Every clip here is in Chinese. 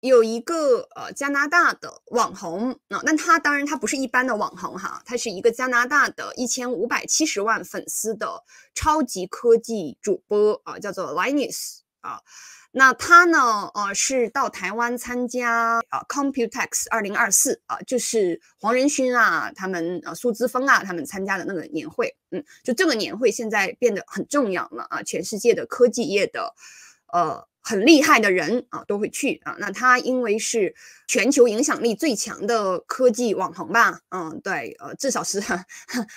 有一个呃加拿大的网红啊，那他当然他不是一般的网红哈，他是一个加拿大的一千五百七十万粉丝的超级科技主播啊，叫做 Linus 啊。那他呢呃是到台湾参加啊 Computex 二零二四啊，就是黄仁勋啊他们啊苏姿峰啊他们参加的那个年会，嗯，就这个年会现在变得很重要了啊，全世界的科技业的呃。很厉害的人啊，都会去啊。那他因为是全球影响力最强的科技网红吧，嗯，对，呃，至少是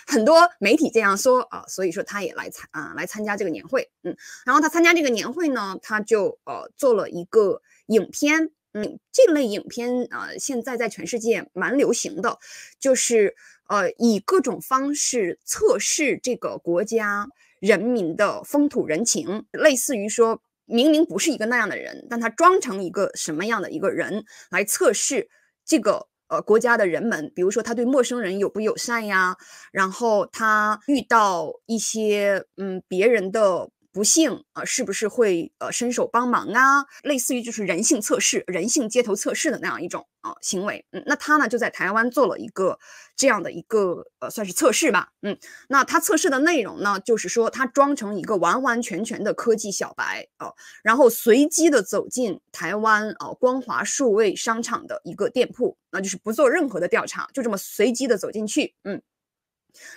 很多媒体这样说啊。所以说他也来参啊，来参加这个年会，嗯。然后他参加这个年会呢，他就呃做了一个影片，嗯，这类影片啊，现在在全世界蛮流行的，就是呃以各种方式测试这个国家人民的风土人情，类似于说。明明不是一个那样的人，但他装成一个什么样的一个人来测试这个呃国家的人们？比如说，他对陌生人友不友善呀？然后他遇到一些嗯别人的。不幸啊，是不是会呃伸手帮忙啊？类似于就是人性测试、人性街头测试的那样一种啊行为。嗯，那他呢就在台湾做了一个这样的一个呃算是测试吧。嗯，那他测试的内容呢，就是说他装成一个完完全全的科技小白啊，然后随机的走进台湾啊光华数位商场的一个店铺，那就是不做任何的调查，就这么随机的走进去。嗯。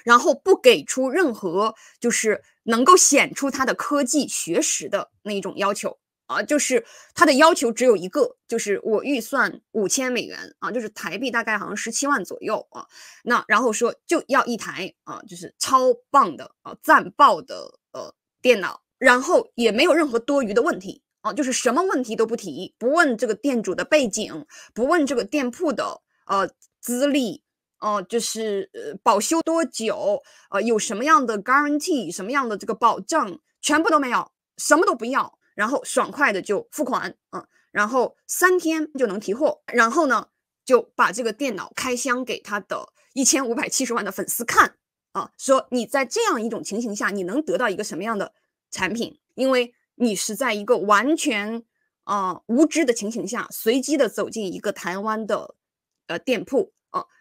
然后不给出任何就是能够显出他的科技学识的那种要求啊，就是他的要求只有一个，就是我预算五千美元啊，就是台币大概好像十七万左右啊。那然后说就要一台啊，就是超棒的啊，赞爆的呃电脑，然后也没有任何多余的问题啊，就是什么问题都不提，不问这个店主的背景，不问这个店铺的呃资历。哦，就是呃保修多久？呃，有什么样的 guarantee，什么样的这个保证？全部都没有，什么都不要，然后爽快的就付款，嗯，然后三天就能提货，然后呢就把这个电脑开箱给他的一千五百七十万的粉丝看，啊，说你在这样一种情形下，你能得到一个什么样的产品？因为你是在一个完全啊无知的情形下，随机的走进一个台湾的呃店铺。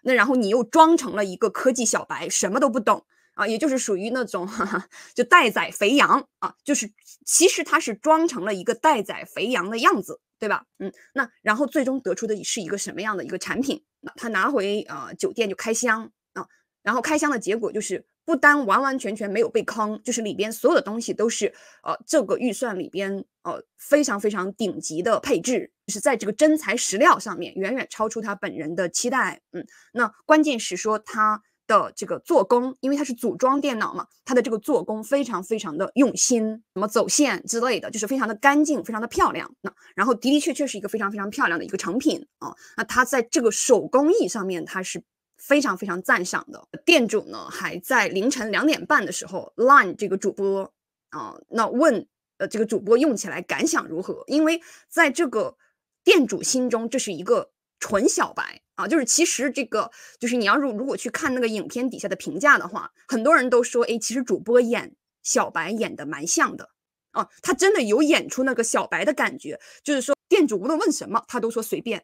那然后你又装成了一个科技小白，什么都不懂啊，也就是属于那种 就待宰肥羊啊，就是其实他是装成了一个待宰肥羊的样子，对吧？嗯，那然后最终得出的是一个什么样的一个产品？那他拿回呃酒店就开箱啊，然后开箱的结果就是。不单完完全全没有被坑，就是里边所有的东西都是，呃，这个预算里边，呃，非常非常顶级的配置，就是在这个真材实料上面远远超出他本人的期待。嗯，那关键是说它的这个做工，因为它是组装电脑嘛，它的这个做工非常非常的用心，什么走线之类的，就是非常的干净，非常的漂亮。那然后的的确确是一个非常非常漂亮的一个成品啊。那它在这个手工艺上面，它是。非常非常赞赏的店主呢，还在凌晨两点半的时候，line 这个主播啊，那问呃这个主播用起来感想如何？因为在这个店主心中，这是一个纯小白啊，就是其实这个就是你要如如果去看那个影片底下的评价的话，很多人都说，哎，其实主播演小白演的蛮像的啊，他真的有演出那个小白的感觉，就是说店主无论问什么，他都说随便，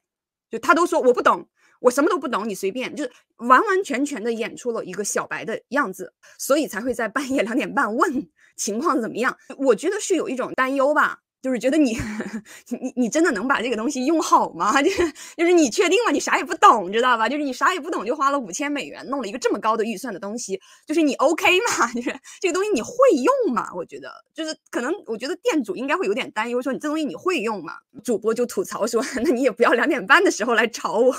就他都说我不懂。我什么都不懂，你随便，就是完完全全的演出了一个小白的样子，所以才会在半夜两点半问情况怎么样。我觉得是有一种担忧吧。就是觉得你，你你你真的能把这个东西用好吗？就是就是你确定吗？你啥也不懂，知道吧？就是你啥也不懂，就花了五千美元弄了一个这么高的预算的东西，就是你 OK 吗？就是这个东西你会用吗？我觉得就是可能，我觉得店主应该会有点担忧，说你这东西你会用吗？主播就吐槽说，那你也不要两点半的时候来吵我。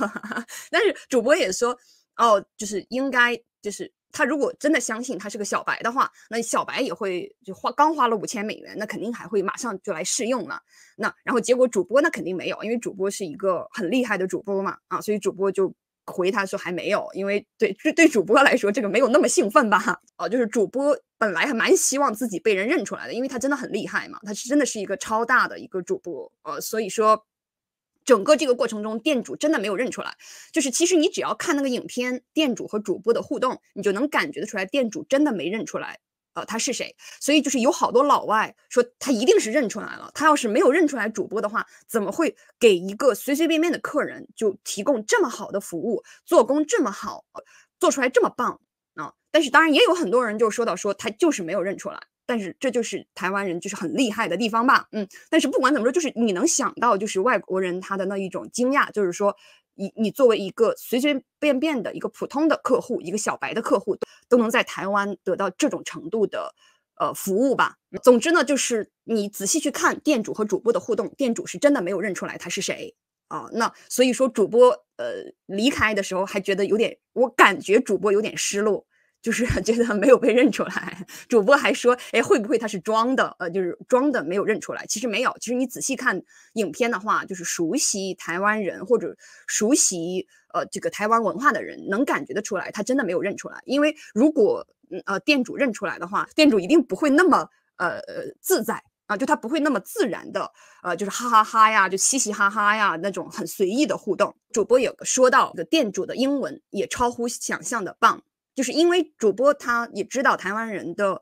但是主播也说，哦，就是应该就是。他如果真的相信他是个小白的话，那小白也会就花刚花了五千美元，那肯定还会马上就来试用了。那然后结果主播那肯定没有，因为主播是一个很厉害的主播嘛，啊，所以主播就回他说还没有，因为对对主播来说这个没有那么兴奋吧？哦，就是主播本来还蛮希望自己被人认出来的，因为他真的很厉害嘛，他是真的是一个超大的一个主播，呃，所以说。整个这个过程中，店主真的没有认出来，就是其实你只要看那个影片，店主和主播的互动，你就能感觉得出来，店主真的没认出来，呃，他是谁。所以就是有好多老外说他一定是认出来了，他要是没有认出来主播的话，怎么会给一个随随便便的客人就提供这么好的服务，做工这么好，做出来这么棒啊，但是当然也有很多人就说到说他就是没有认出来。但是这就是台湾人就是很厉害的地方吧，嗯。但是不管怎么说，就是你能想到，就是外国人他的那一种惊讶，就是说，你你作为一个随随便便的一个普通的客户，一个小白的客户，都能在台湾得到这种程度的，呃，服务吧。总之呢，就是你仔细去看店主和主播的互动，店主是真的没有认出来他是谁啊。那所以说主播呃离开的时候还觉得有点，我感觉主播有点失落。就是 觉得没有被认出来，主播还说，哎，会不会他是装的？呃，就是装的没有认出来。其实没有，其实你仔细看影片的话，就是熟悉台湾人或者熟悉呃这个台湾文化的人，能感觉得出来，他真的没有认出来。因为如果嗯呃店主认出来的话，店主一定不会那么呃自在啊，就他不会那么自然的呃就是哈哈哈呀，就嘻嘻哈哈呀那种很随意的互动。主播有个说到，个店主的英文也超乎想象的棒。就是因为主播他也知道台湾人的，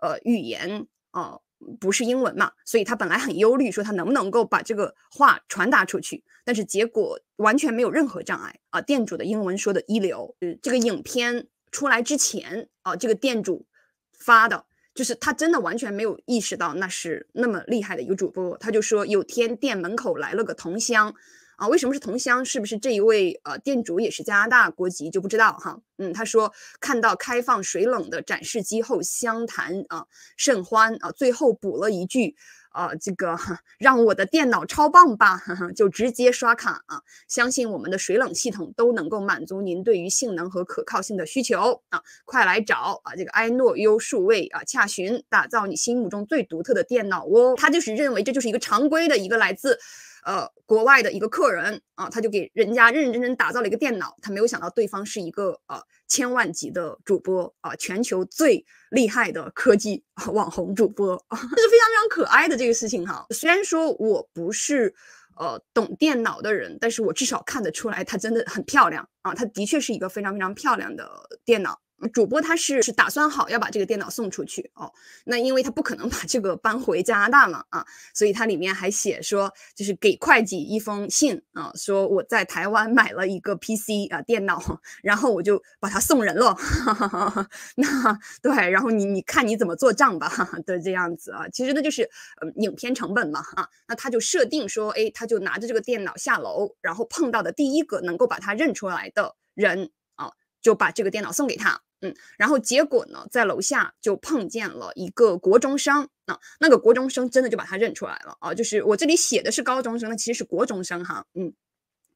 呃，语言哦，不是英文嘛，所以他本来很忧虑，说他能不能够把这个话传达出去。但是结果完全没有任何障碍啊，店主的英文说的一流。呃、这个影片出来之前啊，这个店主发的就是他真的完全没有意识到那是那么厉害的一个主播，他就说有天店门口来了个同乡。啊，为什么是同乡？是不是这一位呃店主也是加拿大国籍？就不知道哈。嗯，他说看到开放水冷的展示机后，相谈啊甚欢啊。最后补了一句，呃，这个让我的电脑超棒吧，就直接刷卡啊。相信我们的水冷系统都能够满足您对于性能和可靠性的需求啊。快来找啊这个埃诺优数位啊，洽询，打造你心目中最独特的电脑哦。他就是认为这就是一个常规的一个来自。呃，国外的一个客人啊，他就给人家认认真真打造了一个电脑，他没有想到对方是一个呃千万级的主播啊，全球最厉害的科技网红主播，这 是非常非常可爱的这个事情哈。虽然说我不是呃懂电脑的人，但是我至少看得出来它真的很漂亮啊，它的确是一个非常非常漂亮的电脑。主播他是是打算好要把这个电脑送出去哦，那因为他不可能把这个搬回加拿大嘛啊，所以他里面还写说就是给会计一封信啊，说我在台湾买了一个 PC 啊电脑，然后我就把它送人了。哈哈哈，那对，然后你你看你怎么做账吧对这样子啊，其实那就是嗯影片成本嘛啊，那他就设定说，哎，他就拿着这个电脑下楼，然后碰到的第一个能够把他认出来的人啊，就把这个电脑送给他。嗯，然后结果呢，在楼下就碰见了一个国中生，那那个国中生真的就把他认出来了啊，就是我这里写的是高中生，那其实是国中生哈，嗯，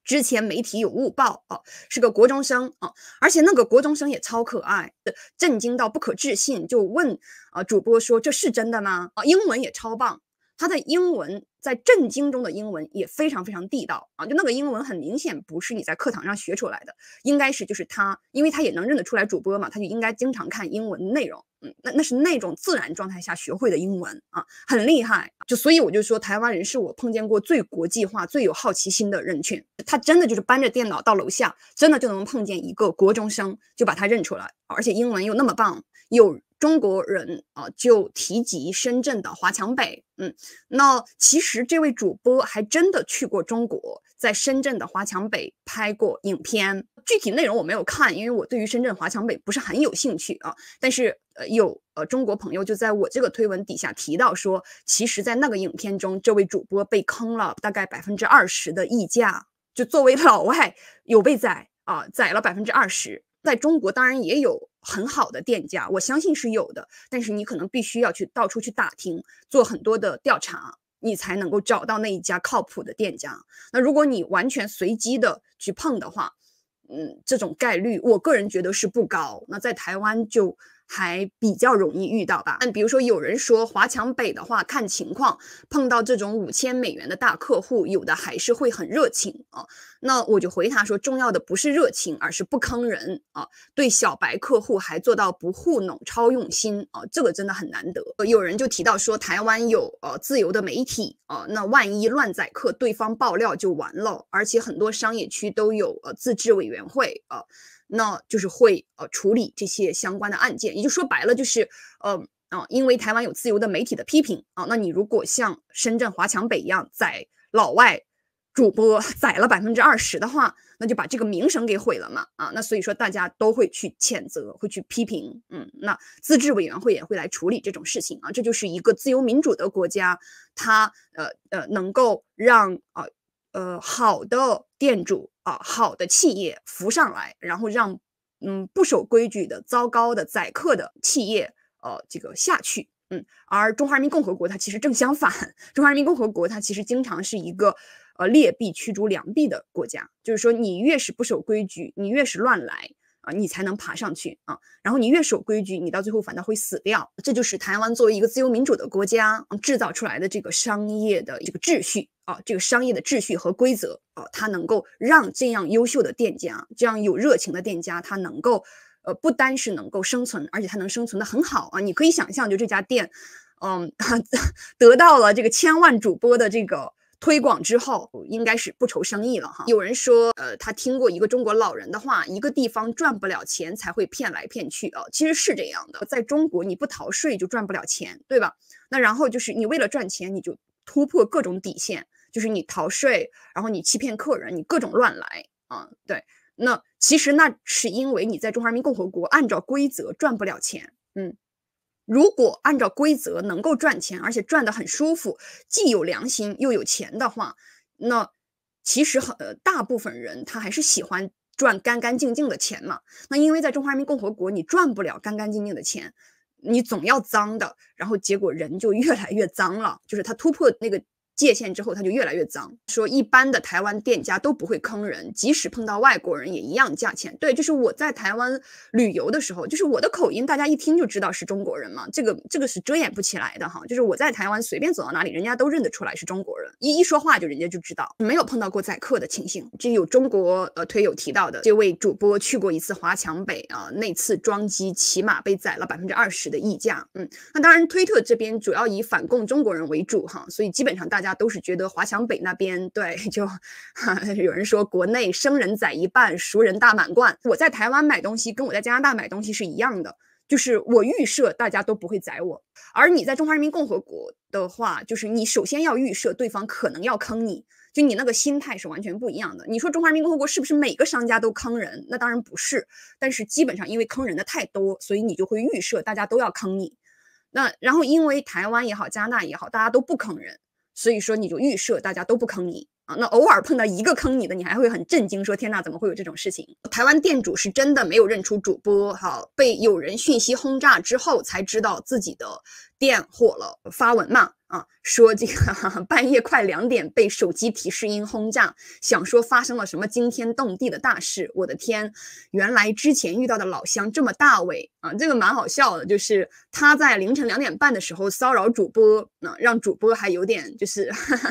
之前媒体有误报啊，是个国中生啊，而且那个国中生也超可爱震惊到不可置信，就问啊主播说这是真的吗？啊，英文也超棒，他的英文。在震惊中的英文也非常非常地道啊！就那个英文很明显不是你在课堂上学出来的，应该是就是他，因为他也能认得出来主播嘛，他就应该经常看英文内容。嗯，那那是那种自然状态下学会的英文啊，很厉害。就所以我就说，台湾人是我碰见过最国际化、最有好奇心的人群。他真的就是搬着电脑到楼下，真的就能碰见一个国中生，就把他认出来，而且英文又那么棒，又。中国人啊，就提及深圳的华强北。嗯，那其实这位主播还真的去过中国，在深圳的华强北拍过影片。具体内容我没有看，因为我对于深圳华强北不是很有兴趣啊。但是呃，有呃中国朋友就在我这个推文底下提到说，其实在那个影片中，这位主播被坑了大概百分之二十的溢价。就作为老外，有被宰啊，宰了百分之二十。在中国当然也有很好的店家，我相信是有的，但是你可能必须要去到处去打听，做很多的调查，你才能够找到那一家靠谱的店家。那如果你完全随机的去碰的话，嗯，这种概率我个人觉得是不高。那在台湾就。还比较容易遇到吧？那比如说有人说华强北的话，看情况碰到这种五千美元的大客户，有的还是会很热情啊。那我就回答说，重要的不是热情，而是不坑人啊。对小白客户还做到不糊弄、超用心啊，这个真的很难得。有人就提到说，台湾有呃自由的媒体啊，那万一乱宰客，对方爆料就完了。而且很多商业区都有呃自治委员会啊。那就是会呃处理这些相关的案件，也就说白了就是呃啊，因为台湾有自由的媒体的批评啊，那你如果像深圳华强北一样宰老外主播 宰了百分之二十的话，那就把这个名声给毁了嘛啊，那所以说大家都会去谴责，会去批评，嗯，那自治委员会也会来处理这种事情啊，这就是一个自由民主的国家，它呃呃能够让啊。呃，好的店主啊，好的企业浮上来，然后让嗯不守规矩的、糟糕的宰客的企业，呃，这个下去。嗯，而中华人民共和国它其实正相反，中华人民共和国它其实经常是一个呃劣币驱逐良币的国家，就是说你越是不守规矩，你越是乱来。啊，你才能爬上去啊！然后你越守规矩，你到最后反倒会死掉。这就是台湾作为一个自由民主的国家制造出来的这个商业的这个秩序啊，这个商业的秩序和规则啊，它能够让这样优秀的店家，这样有热情的店家，它能够，呃，不单是能够生存，而且它能生存的很好啊！你可以想象，就这家店，嗯，得到了这个千万主播的这个。推广之后应该是不愁生意了哈。有人说，呃，他听过一个中国老人的话，一个地方赚不了钱才会骗来骗去啊。其实是这样的，在中国你不逃税就赚不了钱，对吧？那然后就是你为了赚钱，你就突破各种底线，就是你逃税，然后你欺骗客人，你各种乱来啊。对，那其实那是因为你在中华人民共和国按照规则赚不了钱，嗯。如果按照规则能够赚钱，而且赚得很舒服，既有良心又有钱的话，那其实很呃，大部分人他还是喜欢赚干干净净的钱嘛。那因为在中华人民共和国，你赚不了干干净净的钱，你总要脏的，然后结果人就越来越脏了，就是他突破那个。界限之后，他就越来越脏。说一般的台湾店家都不会坑人，即使碰到外国人也一样价钱。对，就是我在台湾旅游的时候，就是我的口音，大家一听就知道是中国人嘛，这个这个是遮掩不起来的哈。就是我在台湾随便走到哪里，人家都认得出来是中国人，一一说话就人家就知道。没有碰到过宰客的情形，这有中国呃推友提到的，这位主播去过一次华强北啊，那次装机起码被宰了百分之二十的溢价。嗯，那当然推特这边主要以反共中国人为主哈，所以基本上大家。大家都是觉得华强北那边对，就 有人说国内生人宰一半，熟人大满贯。我在台湾买东西跟我在加拿大买东西是一样的，就是我预设大家都不会宰我。而你在中华人民共和国的话，就是你首先要预设对方可能要坑你，就你那个心态是完全不一样的。你说中华人民共和国是不是每个商家都坑人？那当然不是，但是基本上因为坑人的太多，所以你就会预设大家都要坑你。那然后因为台湾也好，加拿大也好，大家都不坑人。所以说，你就预设大家都不坑你啊，那偶尔碰到一个坑你的，你还会很震惊，说天哪，怎么会有这种事情？台湾店主是真的没有认出主播，好被有人讯息轰炸之后才知道自己的店火了，发文嘛。啊，说这个哈哈 半夜快两点被手机提示音轰炸，想说发生了什么惊天动地的大事？我的天，原来之前遇到的老乡这么大胃啊，这个蛮好笑的。就是他在凌晨两点半的时候骚扰主播，那让主播还有点就是哈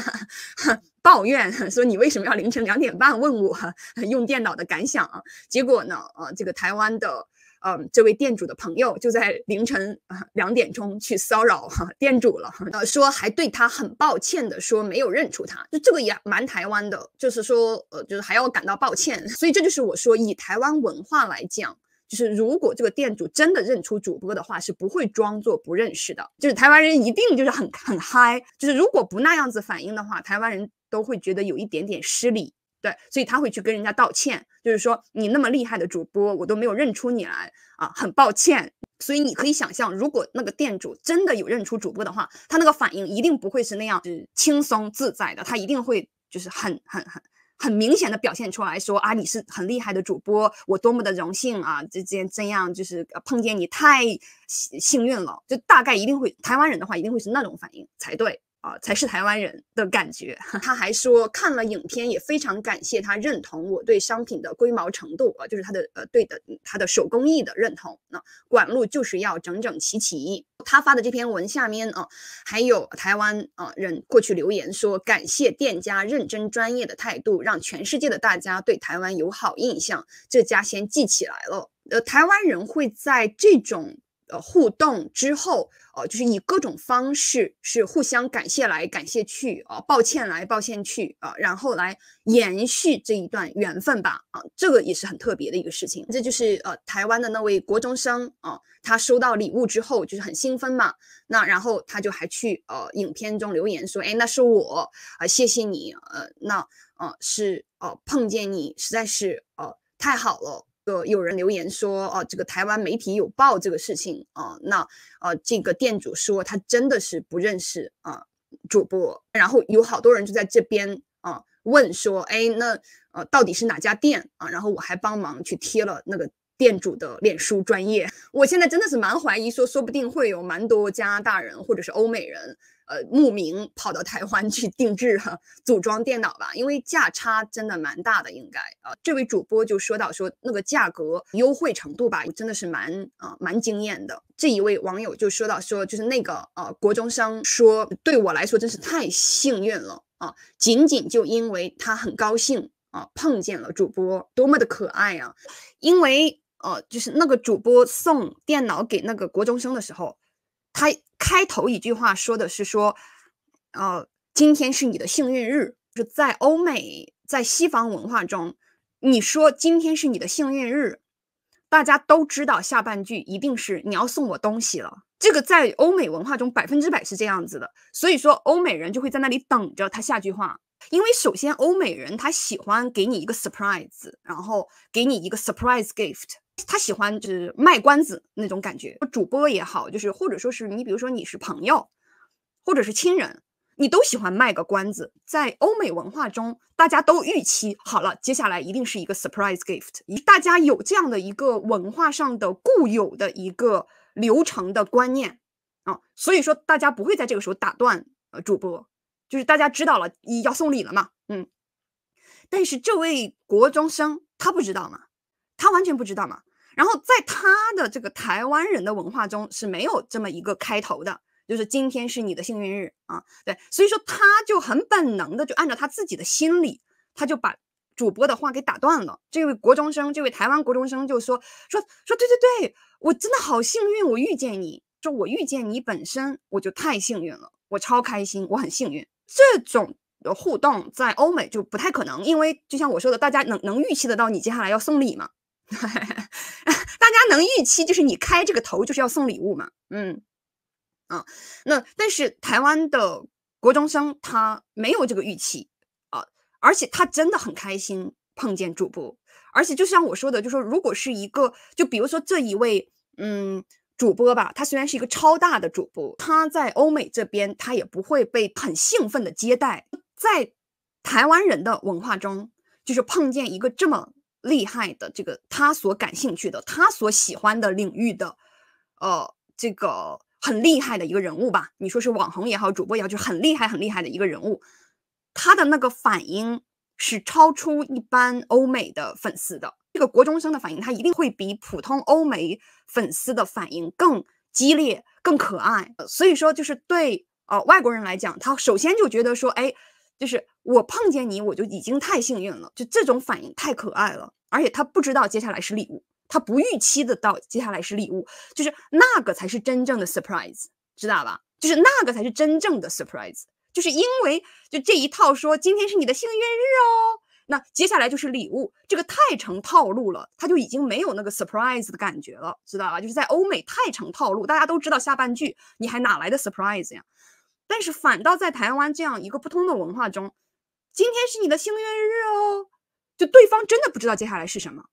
哈抱怨，说你为什么要凌晨两点半问我 用电脑的感想？啊？结果呢，呃，这个台湾的。嗯，这位店主的朋友就在凌晨啊两点钟去骚扰哈店主了，呃，说还对他很抱歉的说没有认出他，就这个也蛮台湾的，就是说，呃，就是还要感到抱歉，所以这就是我说以台湾文化来讲，就是如果这个店主真的认出主播的话，是不会装作不认识的，就是台湾人一定就是很很嗨，就是如果不那样子反应的话，台湾人都会觉得有一点点失礼。对，所以他会去跟人家道歉，就是说你那么厉害的主播，我都没有认出你来啊，很抱歉。所以你可以想象，如果那个店主真的有认出主播的话，他那个反应一定不会是那样，是轻松自在的，他一定会就是很很很很明显的表现出来，说啊你是很厉害的主播，我多么的荣幸啊，这这这样就是碰见你太幸运了，就大概一定会，台湾人的话一定会是那种反应才对。啊，才是台湾人的感觉。他还说看了影片，也非常感谢他认同我对商品的规毛程度啊，就是他的呃对的，他的手工艺的认同。那管路就是要整整齐齐。他发的这篇文下面啊，还有台湾啊人过去留言说，感谢店家认真专业的态度，让全世界的大家对台湾有好印象。这家先记起来了。呃，台湾人会在这种呃互动之后。哦，就是以各种方式是互相感谢来感谢去啊，抱歉来抱歉去啊，然后来延续这一段缘分吧啊，这个也是很特别的一个事情。这就是呃台湾的那位国中生啊，他收到礼物之后就是很兴奋嘛，那然后他就还去呃影片中留言说，哎，那是我啊，谢谢你，呃，那呃是呃碰见你实在是呃太好了。呃，有人留言说，哦，这个台湾媒体有报这个事情啊，那呃，这个店主说他真的是不认识啊主播，然后有好多人就在这边啊问说，哎，那呃到底是哪家店啊？然后我还帮忙去贴了那个。店主的脸书专业，我现在真的是蛮怀疑说，说不定会有蛮多加拿大人或者是欧美人，呃，慕名跑到台湾去定制、哈、组装电脑吧，因为价差真的蛮大的。应该啊，这位主播就说到说那个价格优惠程度吧，真的是蛮啊蛮惊艳的。这一位网友就说到说，就是那个啊国中生说，对我来说真是太幸运了啊，仅仅就因为他很高兴啊碰见了主播，多么的可爱啊，因为。呃，就是那个主播送电脑给那个国中生的时候，他开头一句话说的是说，呃，今天是你的幸运日。是在欧美，在西方文化中，你说今天是你的幸运日，大家都知道下半句一定是你要送我东西了。这个在欧美文化中百分之百是这样子的，所以说欧美人就会在那里等着他下句话。因为首先，欧美人他喜欢给你一个 surprise，然后给你一个 surprise gift，他喜欢就是卖关子那种感觉。主播也好，就是或者说是你，比如说你是朋友或者是亲人，你都喜欢卖个关子。在欧美文化中，大家都预期好了，接下来一定是一个 surprise gift，一大家有这样的一个文化上的固有的一个流程的观念啊，所以说大家不会在这个时候打断呃主播。就是大家知道了要送礼了嘛，嗯，但是这位国中生他不知道嘛，他完全不知道嘛。然后在他的这个台湾人的文化中是没有这么一个开头的，就是今天是你的幸运日啊，对，所以说他就很本能的就按照他自己的心理，他就把主播的话给打断了。这位国中生，这位台湾国中生就说说说，对对对，我真的好幸运，我遇见你，就我遇见你本身我就太幸运了，我超开心，我很幸运。这种的互动在欧美就不太可能，因为就像我说的，大家能能预期得到你接下来要送礼吗？大家能预期就是你开这个头就是要送礼物嘛，嗯，啊，那但是台湾的国中生他没有这个预期啊，而且他真的很开心碰见主播，而且就像我说的，就说如果是一个，就比如说这一位，嗯。主播吧，他虽然是一个超大的主播，他在欧美这边他也不会被很兴奋的接待。在台湾人的文化中，就是碰见一个这么厉害的这个他所感兴趣的、他所喜欢的领域的，呃，这个很厉害的一个人物吧。你说是网红也好，主播也好，就是很厉害、很厉害的一个人物，他的那个反应是超出一般欧美的粉丝的。这个国中生的反应，他一定会比普通欧美粉丝的反应更激烈、更可爱。所以说，就是对呃外国人来讲，他首先就觉得说，哎，就是我碰见你，我就已经太幸运了，就这种反应太可爱了。而且他不知道接下来是礼物，他不预期的到接下来是礼物，就是那个才是真正的 surprise，知道吧？就是那个才是真正的 surprise，就是因为就这一套说，今天是你的幸运日哦。那接下来就是礼物，这个太成套路了，它就已经没有那个 surprise 的感觉了，知道吧？就是在欧美太成套路，大家都知道下半句，你还哪来的 surprise 呀？但是反倒在台湾这样一个不通的文化中，今天是你的幸运日哦，就对方真的不知道接下来是什么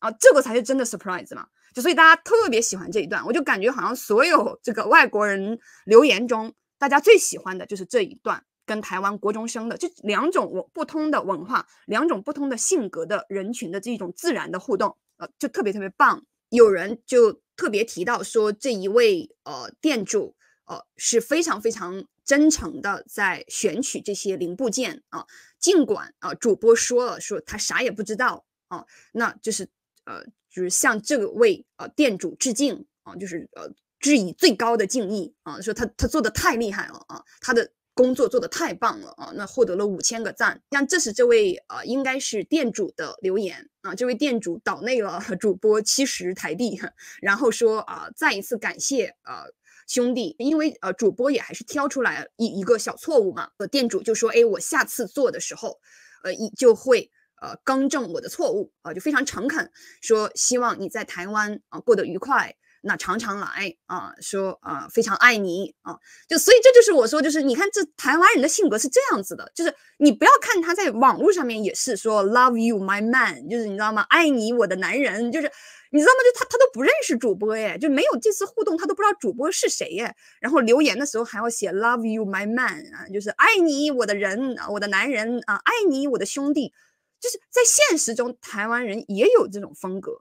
啊，这个才是真的 surprise 嘛，就所以大家特别喜欢这一段，我就感觉好像所有这个外国人留言中，大家最喜欢的就是这一段。跟台湾国中生的这两种我不同的文化、两种不同的性格的人群的这种自然的互动，呃，就特别特别棒。有人就特别提到说，这一位呃店主，呃是非常非常真诚的在选取这些零部件啊。尽管啊主播说了说他啥也不知道啊，那就是呃就是向这位呃店主致敬啊，就是呃致以最高的敬意啊，说他他做的太厉害了啊，他的。工作做得太棒了啊！那获得了五千个赞。像这是这位呃，应该是店主的留言啊。这位店主岛内了主播七十台币，然后说啊，再一次感谢呃兄弟，因为呃主播也还是挑出来一一个小错误嘛。呃店主就说，哎，我下次做的时候，呃一就会呃更正我的错误啊，就非常诚恳说，希望你在台湾啊过得愉快。那常常来啊，说啊，非常爱你啊，就所以这就是我说，就是你看这台湾人的性格是这样子的，就是你不要看他在网络上面也是说 love you my man，就是你知道吗？爱你我的男人，就是你知道吗？就他他都不认识主播耶，就没有这次互动，他都不知道主播是谁耶。然后留言的时候还要写 love you my man 啊，就是爱你我的人啊，我的男人啊，爱你我的兄弟，就是在现实中台湾人也有这种风格。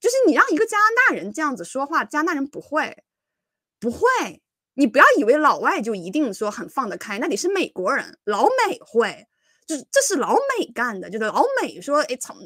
就是你让一个加拿大人这样子说话，加拿大人不会，不会。你不要以为老外就一定说很放得开，那得是美国人，老美会。就是这是老美干的，就是老美说，从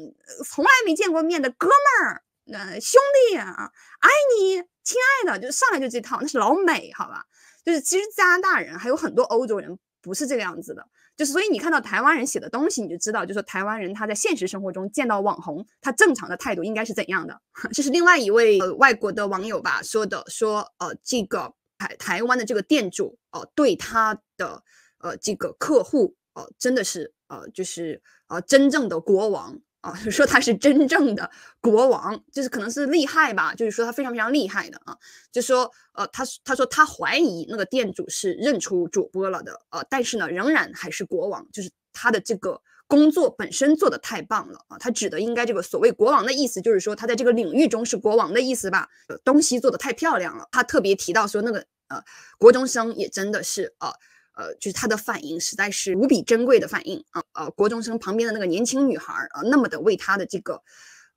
从来没见过面的哥们儿，那兄弟啊，爱你，亲爱的，就上来就这套，那是老美，好吧？就是其实加拿大人还有很多欧洲人不是这个样子的。就是，所以你看到台湾人写的东西，你就知道，就是台湾人他在现实生活中见到网红，他正常的态度应该是怎样的。这是另外一位呃外国的网友吧说的，说呃这个台台湾的这个店主哦，对他的呃这个客户哦，真的是呃就是呃真正的国王。啊，说他是真正的国王，就是可能是厉害吧，就是说他非常非常厉害的啊。就说，呃，他他说他怀疑那个店主是认出主播了的，呃，但是呢，仍然还是国王，就是他的这个工作本身做的太棒了啊。他指的应该这个所谓国王的意思，就是说他在这个领域中是国王的意思吧？东西做的太漂亮了，他特别提到说那个，呃，国中生也真的是啊。呃，就是他的反应实在是无比珍贵的反应啊！呃，国中生旁边的那个年轻女孩啊，那么的为他的这个，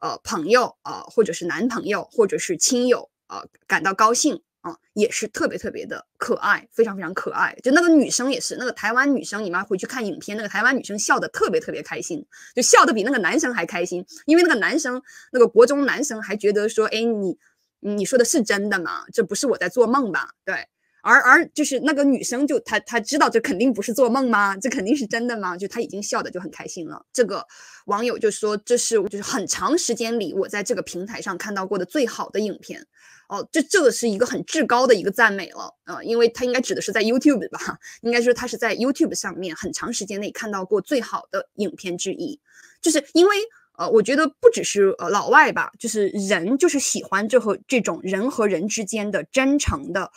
呃，朋友啊，或者是男朋友，或者是亲友啊，感到高兴啊，也是特别特别的可爱，非常非常可爱。就那个女生也是，那个台湾女生，你妈回去看影片，那个台湾女生笑的特别特别开心，就笑的比那个男生还开心，因为那个男生，那个国中男生还觉得说，哎，你你说的是真的吗？这不是我在做梦吧？对。而而就是那个女生，就她她知道这肯定不是做梦吗？这肯定是真的吗？就她已经笑的就很开心了。这个网友就说：“这是就是很长时间里我在这个平台上看到过的最好的影片。”哦，这这个是一个很至高的一个赞美了呃，因为他应该指的是在 YouTube 吧，应该说他是在 YouTube 上面很长时间内看到过最好的影片之一。就是因为呃，我觉得不只是呃老外吧，就是人就是喜欢这和这种人和人之间的真诚的。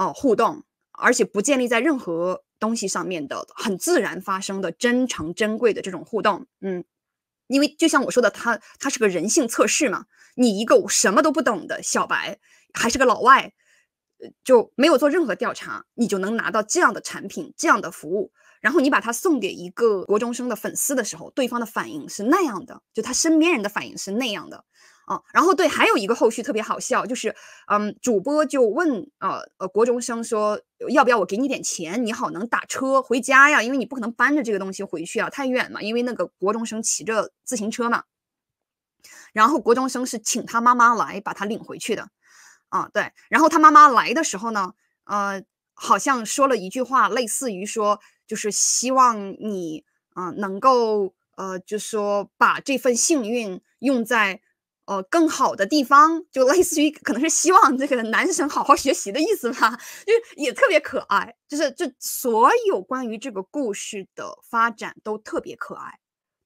哦，互动，而且不建立在任何东西上面的，很自然发生的、真诚珍贵的这种互动，嗯，因为就像我说的，它它是个人性测试嘛，你一个什么都不懂的小白，还是个老外，就没有做任何调查，你就能拿到这样的产品、这样的服务，然后你把它送给一个国中生的粉丝的时候，对方的反应是那样的，就他身边人的反应是那样的。啊，然后对，还有一个后续特别好笑，就是，嗯，主播就问，呃呃，国中生说，要不要我给你点钱，你好能打车回家呀？因为你不可能搬着这个东西回去啊，太远了。因为那个国中生骑着自行车嘛，然后国中生是请他妈妈来把他领回去的，啊，对，然后他妈妈来的时候呢，呃，好像说了一句话，类似于说，就是希望你啊，能够呃，就说把这份幸运用在。呃更好的地方就类似于可能是希望这个男生好好学习的意思吧，就也特别可爱，就是就所有关于这个故事的发展都特别可爱，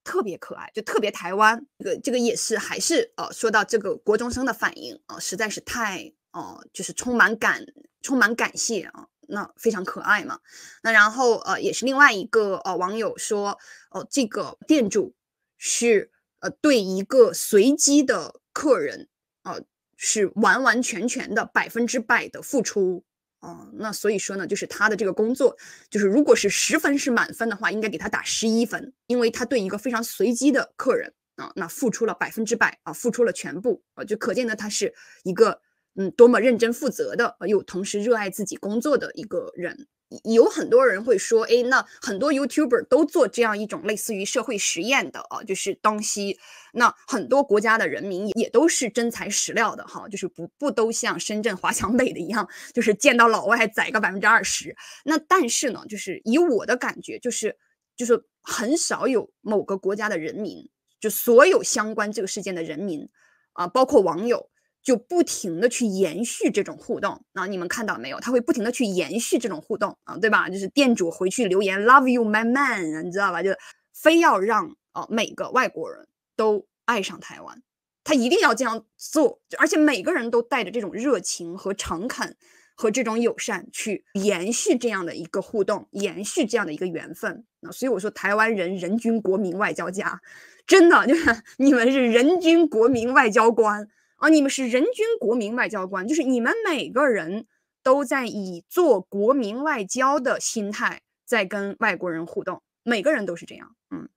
特别可爱，就特别台湾。这个这个也是还是呃，说到这个国中生的反应啊，实在是太呃，就是充满感，充满感谢啊，那非常可爱嘛。那然后呃，也是另外一个呃网友说，哦，这个店主是。呃，对一个随机的客人，啊，是完完全全的百分之百的付出，啊，那所以说呢，就是他的这个工作，就是如果是十分是满分的话，应该给他打十一分，因为他对一个非常随机的客人，啊，那付出了百分之百啊，付出了全部啊，就可见呢，他是一个，嗯，多么认真负责的，又同时热爱自己工作的一个人。有很多人会说，哎，那很多 YouTuber 都做这样一种类似于社会实验的啊，就是东西。那很多国家的人民也也都是真材实料的哈，就是不不都像深圳华强北的一样，就是见到老外宰个百分之二十。那但是呢，就是以我的感觉，就是就是很少有某个国家的人民，就所有相关这个事件的人民啊，包括网友。就不停的去延续这种互动，啊，你们看到没有？他会不停的去延续这种互动，啊，对吧？就是店主回去留言 “love you my man”，你知道吧？就非要让啊每个外国人都爱上台湾，他一定要这样做，而且每个人都带着这种热情和诚恳和这种友善去延续这样的一个互动，延续这样的一个缘分。啊。所以我说，台湾人人均国民外交家，真的就是你们是人均国民外交官。啊，你们是人均国民外交官，就是你们每个人都在以做国民外交的心态在跟外国人互动，每个人都是这样，嗯，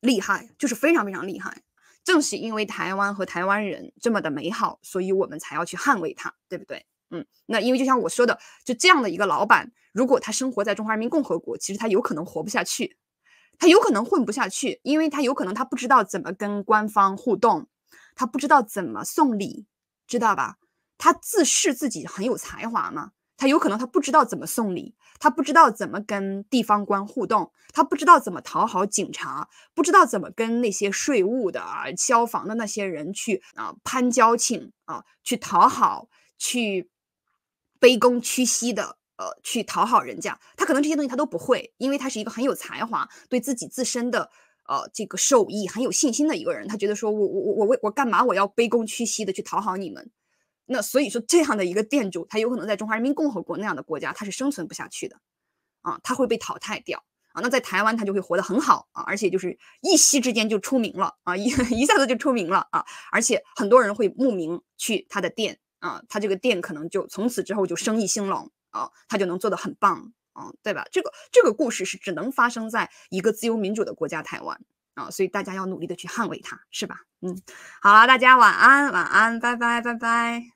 厉害，就是非常非常厉害。正是因为台湾和台湾人这么的美好，所以我们才要去捍卫它，对不对？嗯，那因为就像我说的，就这样的一个老板，如果他生活在中华人民共和国，其实他有可能活不下去，他有可能混不下去，因为他有可能他不知道怎么跟官方互动。他不知道怎么送礼，知道吧？他自视自己很有才华嘛？他有可能他不知道怎么送礼，他不知道怎么跟地方官互动，他不知道怎么讨好警察，不知道怎么跟那些税务的啊、消防的那些人去啊攀交情啊，去讨好，去卑躬屈膝的，呃，去讨好人家。他可能这些东西他都不会，因为他是一个很有才华，对自己自身的。呃，这个受益很有信心的一个人，他觉得说我我我我我干嘛我要卑躬屈膝的去讨好你们？那所以说这样的一个店主，他有可能在中华人民共和国那样的国家，他是生存不下去的，啊，他会被淘汰掉啊。那在台湾，他就会活得很好啊，而且就是一夕之间就出名了啊，一 一下子就出名了啊，而且很多人会慕名去他的店啊，他这个店可能就从此之后就生意兴隆啊，他就能做得很棒。嗯，对吧？这个这个故事是只能发生在一个自由民主的国家台湾啊，所以大家要努力的去捍卫它，是吧？嗯，好了，大家晚安，晚安，拜拜，拜拜。